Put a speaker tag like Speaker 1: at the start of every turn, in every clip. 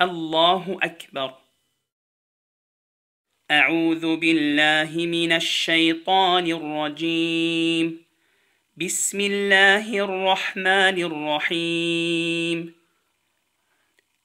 Speaker 1: الله أكبر أعوذ بالله من الشيطان الرجيم
Speaker 2: بسم الله الرحمن الرحيم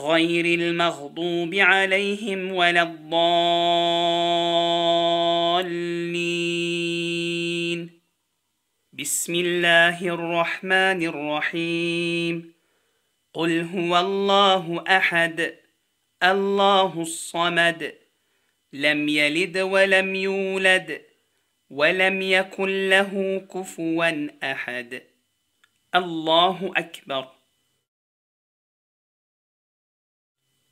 Speaker 2: غير المغضوب عليهم ولا الضالين بسم الله الرحمن الرحيم قل هو الله احد الله الصمد لم يلد ولم يولد ولم يكن له كفوا
Speaker 1: احد الله اكبر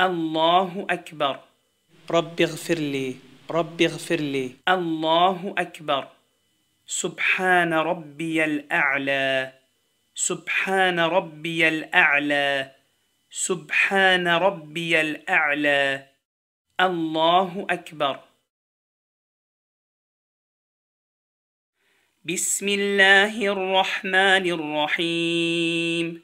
Speaker 2: الله أكبر رب اغفر لي رب اغفر لي الله أكبر سبحان ربي الأعلى سبحان ربي الأعلى سبحان
Speaker 1: ربي الأعلى الله أكبر بسم الله الرحمن الرحيم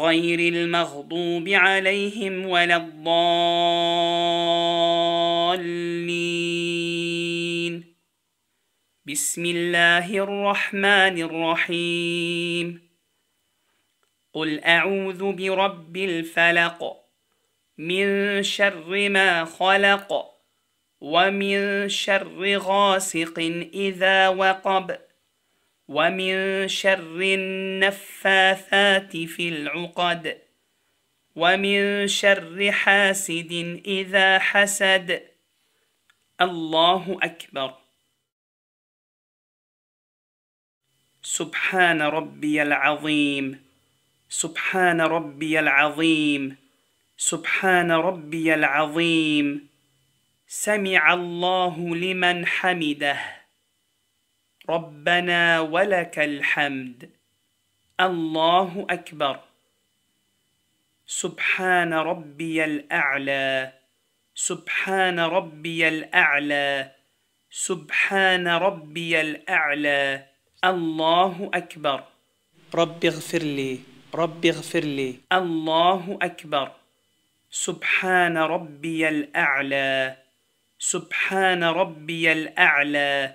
Speaker 2: غير المغضوب عليهم ولا الضالين بسم الله الرحمن الرحيم قل اعوذ برب الفلق من شر ما خلق ومن شر غاسق اذا وقب ومن شر النفاثات في العقد ومن
Speaker 1: شر حاسد إذا حسد الله أكبر سبحان ربي العظيم سبحان ربي العظيم
Speaker 2: سبحان ربي العظيم سمع الله لمن حمده ربنا ولك الحمد الله أكبر سبحان ربي الأعلى سبحان ربي الأعلى سبحان ربي الأعلى الله أكبر رب اغفر لي رب اغفر لي الله أكبر سبحان ربي الأعلى سبحان ربي الأعلى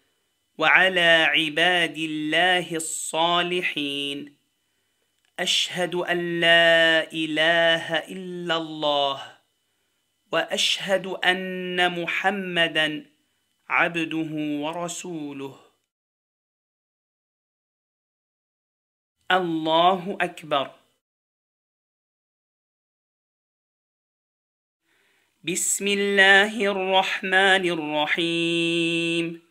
Speaker 2: وعلى عباد الله الصالحين اشهد ان لا اله الا الله واشهد ان
Speaker 1: محمدا عبده ورسوله الله اكبر بسم الله الرحمن الرحيم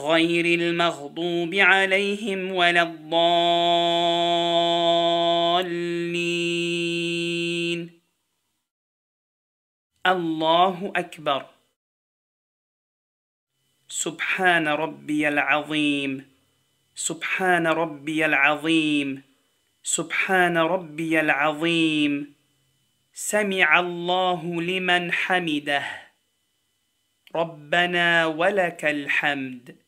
Speaker 2: غير المغضوب عليهم
Speaker 1: ولا الضالين الله أكبر سبحان ربي العظيم سبحان
Speaker 2: ربي العظيم سبحان ربي العظيم سمع الله لمن حمده ربنا ولك الحمد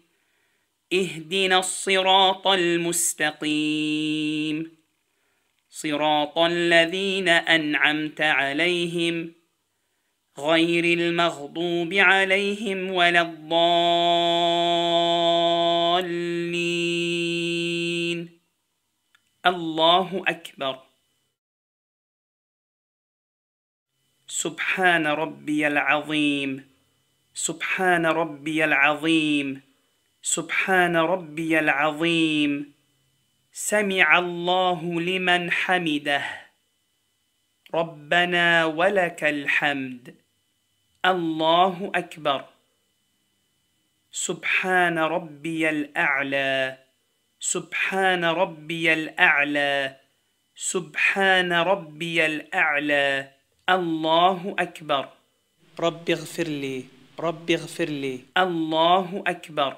Speaker 2: اهدنا الصراط المستقيم صراط الذين أنعمت عليهم غير المغضوب عليهم ولا الضالين
Speaker 1: الله أكبر سبحان ربي العظيم
Speaker 2: سبحان ربي العظيم سبحان ربي العظيم سمع الله لمن حمده ربنا ولك الحمد الله أكبر سبحان ربي الأعلى سبحان ربي الأعلى سبحان ربي الأعلى الله أكبر رب اغفر لي رب اغفر لي الله أكبر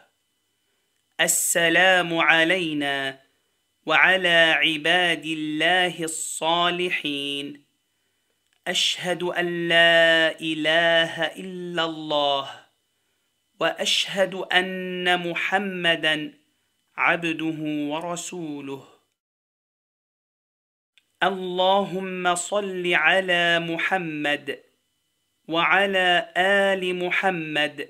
Speaker 2: السلام علينا وعلى عباد الله الصالحين اشهد ان لا اله الا الله واشهد ان محمدا عبده ورسوله اللهم صل على محمد وعلى ال محمد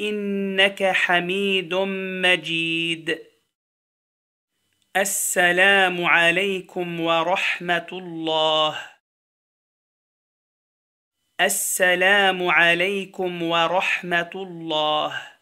Speaker 2: إنك حميد
Speaker 1: مجيد السلام عليكم ورحمة الله السلام عليكم ورحمة الله